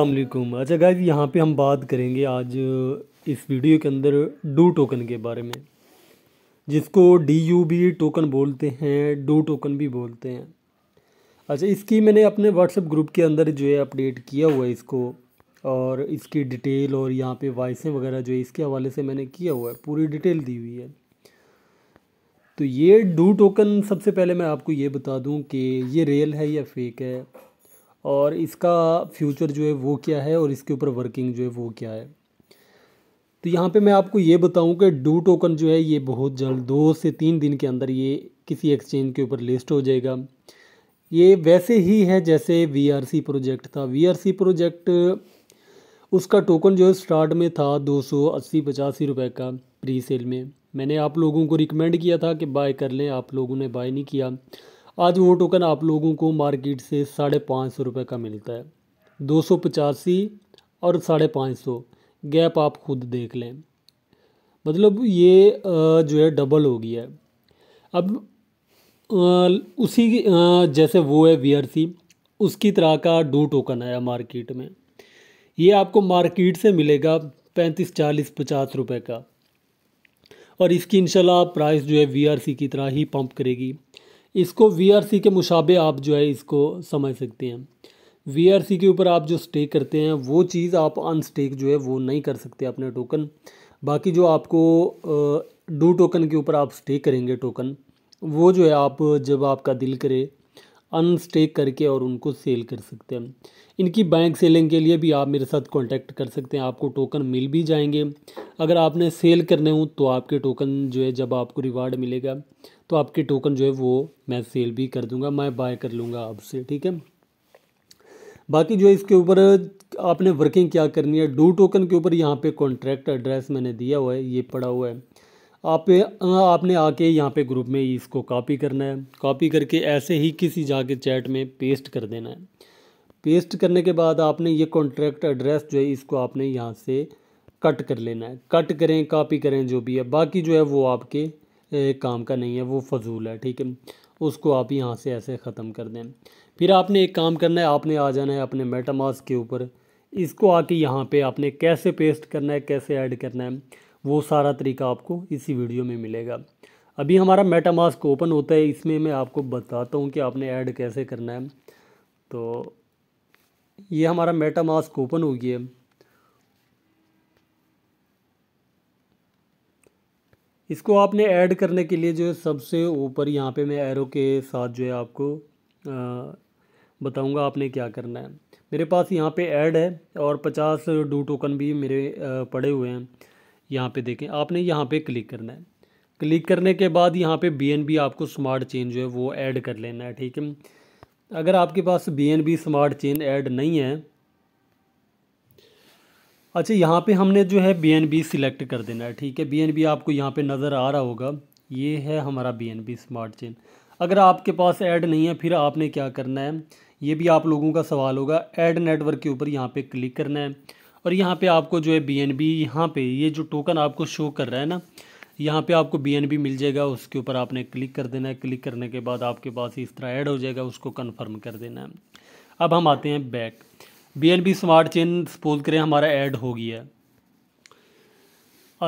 अल्लाम अच्छा गाइज यहाँ पे हम बात करेंगे आज इस वीडियो के अंदर डू टोकन के बारे में जिसको डी यू बी टोकन बोलते हैं डू टोकन भी बोलते हैं अच्छा इसकी मैंने अपने व्हाट्सएप ग्रुप के अंदर जो है अपडेट किया हुआ है इसको और इसकी डिटेल और यहाँ पे वॉइसें वगैरह जो है इसके हवाले से मैंने किया हुआ है पूरी डिटेल दी हुई है तो ये डू टोकन सबसे पहले मैं आपको ये बता दूँ कि ये रियल है या फेक है और इसका फ्यूचर जो है वो क्या है और इसके ऊपर वर्किंग जो है वो क्या है तो यहाँ पे मैं आपको ये बताऊँ कि डू टोकन जो है ये बहुत जल्द दो से तीन दिन के अंदर ये किसी एक्सचेंज के ऊपर लिस्ट हो जाएगा ये वैसे ही है जैसे वी प्रोजेक्ट था वी प्रोजेक्ट उसका टोकन जो है स्टार्ट में था दो सौ अस्सी पचासी रुपये का प्री सेल में मैंने आप लोगों को रिकमेंड किया था कि बाय कर लें आप लोगों ने बाय नहीं किया आज वो टोकन आप लोगों को मार्केट से साढ़े पाँच सौ रुपये का मिलता है दो सौ पचासी और साढ़े पाँच सौ गैप आप खुद देख लें मतलब ये जो है डबल हो गया है अब उसी जैसे वो है वी उसकी तरह का दो टोकन आया मार्केट में ये आपको मार्केट से मिलेगा पैंतीस चालीस पचास रुपए का और इसकी इंशाल्लाह प्राइस जो है वी की तरह ही पंप करेगी इसको वी के मुशाबे आप जो है इसको समझ सकते हैं वी के ऊपर आप जो स्टे करते हैं वो चीज़ आप अनस्टेक जो है वो नहीं कर सकते अपने टोकन बाकी जो आपको डू टोकन के ऊपर आप स्टे करेंगे टोकन वो जो है आप जब आपका दिल करे अनस्टेक करके और उनको सेल कर सकते हैं इनकी बैंक सेलिंग के लिए भी आप मेरे साथ कांटेक्ट कर सकते हैं आपको टोकन मिल भी जाएंगे अगर आपने सेल करने हो तो आपके टोकन जो है जब आपको रिवार्ड मिलेगा तो आपके टोकन जो है वो मैं सेल भी कर दूंगा मैं बाय कर लूँगा आपसे ठीक है बाकी जो है इसके ऊपर आपने वर्किंग क्या करनी है डू टोकन के ऊपर यहाँ पे कॉन्ट्रैक्ट एड्रेस मैंने दिया हुआ है ये पड़ा हुआ है आप आपने आके यहाँ पे ग्रुप में इसको कॉपी करना है कॉपी करके ऐसे ही किसी जाके चैट में पेस्ट कर देना है पेस्ट करने के बाद आपने ये कॉन्ट्रैक्ट एड्रेस जो है इसको आपने यहाँ से कट कर लेना है कट करें कॉपी करें जो भी है बाकी जो है वो आपके काम का नहीं है वो फजूल है ठीक है उसको आप यहाँ से ऐसे ख़त्म कर दें फिर आपने एक काम करना है आपने आ जाना है अपने मेटामास के ऊपर इसको आके यहाँ पे आपने कैसे पेस्ट करना है कैसे ऐड करना है वो सारा तरीका आपको इसी वीडियो में मिलेगा अभी हमारा मेटामास्क ओपन होता है इसमें मैं आपको बताता हूँ कि आपने ऐड कैसे करना है तो ये हमारा मेटामास्क ओपन हो गया इसको आपने ऐड करने के लिए जो है सबसे ऊपर यहाँ पे मैं एरो के साथ जो है आपको बताऊँगा आपने क्या करना है मेरे पास यहाँ पे ऐड है और पचास डू टोकन भी मेरे पड़े हुए हैं यहाँ पे देखें आपने यहाँ पे क्लिक करना है क्लिक करने के बाद यहाँ पे बी आपको स्मार्ट चेन जो है वो ऐड कर लेना है ठीक है अगर आपके पास बी स्मार्ट चेन ऐड नहीं है अच्छा यहाँ पे हमने जो है बी एन बी सिलेक्ट कर देना है ठीक है बी एन बी आपको यहाँ पे नज़र आ रहा होगा ये है हमारा B N B smart chain अगर आपके पास ऐड नहीं है फिर आपने क्या करना है ये भी आप लोगों का सवाल होगा ऐड नेटवर्क के ऊपर यहाँ पे क्लिक करना है और यहाँ पे आपको जो है बी एन बी यहाँ पर ये जो टोकन आपको शो कर रहा है ना यहाँ पे आपको बी एन बी मिल जाएगा उसके ऊपर आपने क्लिक कर देना है क्लिक करने के बाद आपके पास इस तरह ऐड हो जाएगा उसको कन्फर्म कर देना है अब हम आते हैं back B N B smart chain suppose करें हमारा ऐड हो गया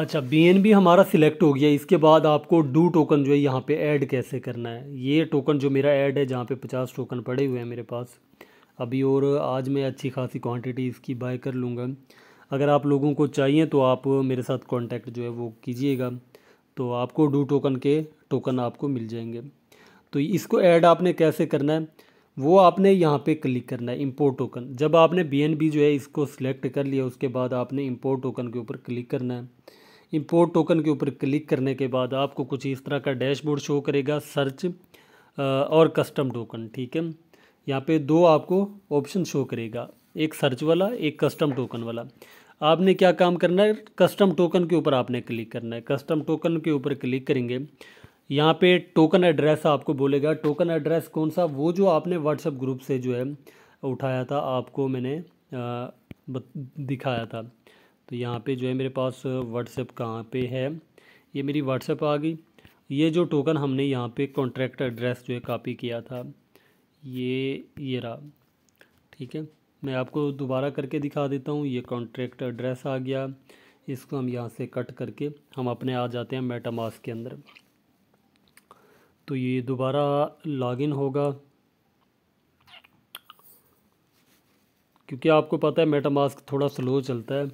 अच्छा बी एन बी हमारा सिलेक्ट हो गया इसके बाद आपको डू टोकन जो है यहाँ पे ऐड कैसे करना है ये टोकन जो मेरा ऐड है जहाँ पे पचास टोकन पड़े हुए हैं मेरे पास अभी और आज मैं अच्छी खासी क्वांटिटी इसकी बाय कर लूँगा अगर आप लोगों को चाहिए तो आप मेरे साथ कांटेक्ट जो है वो कीजिएगा तो आपको डू टोकन के टोकन आपको मिल जाएंगे तो इसको ऐड आपने कैसे करना है वो आपने यहाँ पे क्लिक करना है इम्पोर्ट टोकन जब आपने बी जो है इसको सिलेक्ट कर लिया उसके बाद आपने इम्पोर्ट टोकन के ऊपर क्लिक करना है इम्पोर्ट टोकन के ऊपर क्लिक करने के बाद आपको कुछ इस तरह का डैशबोर्ड शो करेगा सर्च और कस्टम टोकन ठीक है यहाँ पे दो आपको ऑप्शन शो करेगा एक सर्च वाला एक कस्टम टोकन वाला आपने क्या काम करना है कस्टम टोकन के ऊपर आपने क्लिक करना है कस्टम टोकन के ऊपर क्लिक करेंगे यहाँ पे टोकन एड्रेस आपको बोलेगा टोकन एड्रेस कौन सा वो जो आपने व्हाट्सएप ग्रुप से जो है उठाया था आपको मैंने आ, दिखाया था तो यहाँ पे जो है मेरे पास व्हाट्सएप कहाँ पे है ये मेरी व्हाट्सएप आ गई ये जो टोकन हमने यहाँ पे कॉन्ट्रैक्ट एड्रेस जो है कॉपी किया था ये ये रहा ठीक है मैं आपको दोबारा करके दिखा देता हूँ ये कॉन्ट्रैक्ट एड्रेस आ गया इसको हम यहाँ से कट करके हम अपने आ जाते हैं मेटामास के अंदर तो ये दोबारा लॉगिन होगा क्योंकि आपको पता है मेटामास्क थोड़ा स्लो चलता है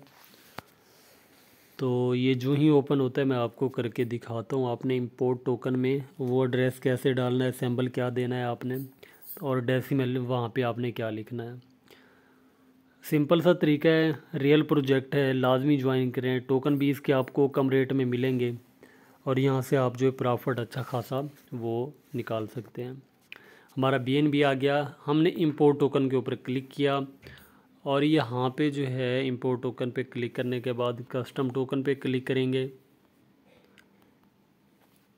तो ये जो ही ओपन होता है मैं आपको करके दिखाता हूँ आपने इंपोर्ट टोकन में वो एड्रेस कैसे डालना है सैम्बल क्या देना है आपने और डेसिमल वहाँ पे आपने क्या लिखना है सिंपल सा तरीका है रियल प्रोजेक्ट है लाजमी ज्वाइन करें टोकन भी इसके आपको कम रेट में मिलेंगे और यहाँ से आप जो है प्रॉफिट अच्छा खासा वो निकाल सकते हैं हमारा बी आ गया हमने इम्पोर्ट टोकन के ऊपर क्लिक किया और यहाँ पे जो है इम्पोर्ट टोकन पे क्लिक करने के बाद कस्टम टोकन पे क्लिक करेंगे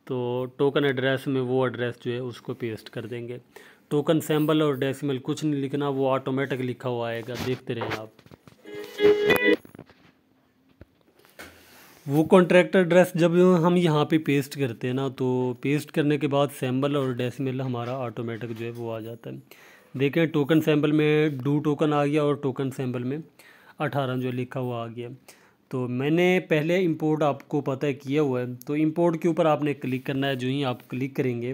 तो टोकन एड्रेस में वो एड्रेस जो है उसको पेस्ट कर देंगे टोकन सैम्बल और डेसिमल कुछ नहीं लिखना वो ऑटोमेटिक लिखा हुआ आएगा देखते रहें आप वो कॉन्ट्रैक्टर एड्रेस जब हम यहाँ पे पेस्ट करते हैं ना तो पेस्ट करने के बाद सैम्बल और डेसिमल हमारा ऑटोमेटिक जो है वो आ जाता है देखें टोकन सैम्बल में डू टोकन आ गया और टोकन सैम्बल में अठारह जो लिखा हुआ आ गया तो मैंने पहले इंपोर्ट आपको पता है किया हुआ है तो इंपोर्ट के ऊपर आपने क्लिक करना है जो ही आप क्लिक करेंगे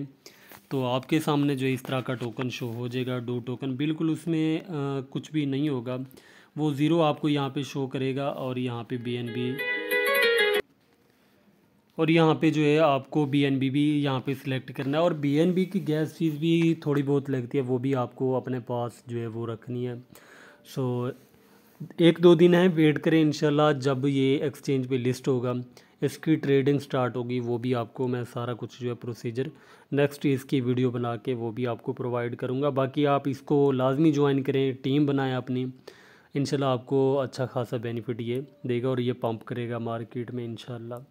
तो आपके सामने जो इस तरह का टोकन शो हो जाएगा डो टोकन बिल्कुल उसमें आ, कुछ भी नहीं होगा वो ज़ीरो आपको यहाँ पे शो करेगा और यहाँ पे बी और यहाँ पे जो है आपको बी एन बी भी यहाँ पर सिलेक्ट करना है और बी एन बी की गैस फीस भी थोड़ी बहुत लगती है वो भी आपको अपने पास जो है वो रखनी है सो so, एक दो दिन है वेट करें इंशाल्लाह जब ये एक्सचेंज पे लिस्ट होगा इसकी ट्रेडिंग स्टार्ट होगी वो भी आपको मैं सारा कुछ जो है प्रोसीजर नेक्स्ट इसकी वीडियो बना के वो भी आपको प्रोवाइड करूँगा बाकी आप इसको लाजमी ज्वाइन करें टीम बनाएं अपनी इनशाला आपको अच्छा खासा बेनिफिट ये देगा और ये पंप करेगा मार्केट में इनशाला